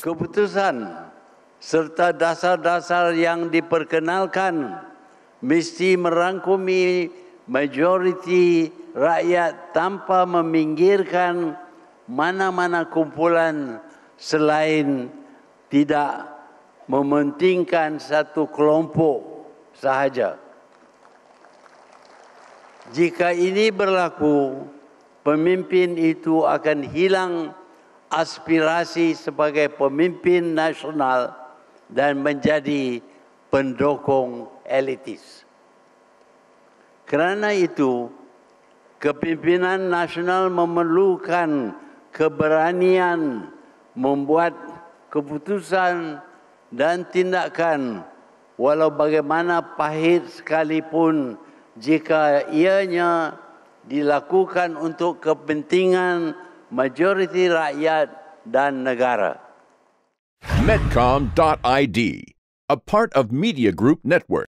keputusan serta dasar-dasar yang diperkenalkan mesti merangkumi majoriti rakyat tanpa meminggirkan mana-mana kumpulan selain tidak mementingkan satu kelompok sahaja. Jika ini berlaku, pemimpin itu akan hilang aspirasi sebagai pemimpin nasional dan menjadi pendukung elitis. Kerana itu, kepimpinan nasional memerlukan keberanian membuat keputusan dan tindakan walau bagaimana pahit sekalipun jika ianya dilakukan untuk kepentingan majoriti rakyat dan negara. Medcom.id, a part of Media Group Network.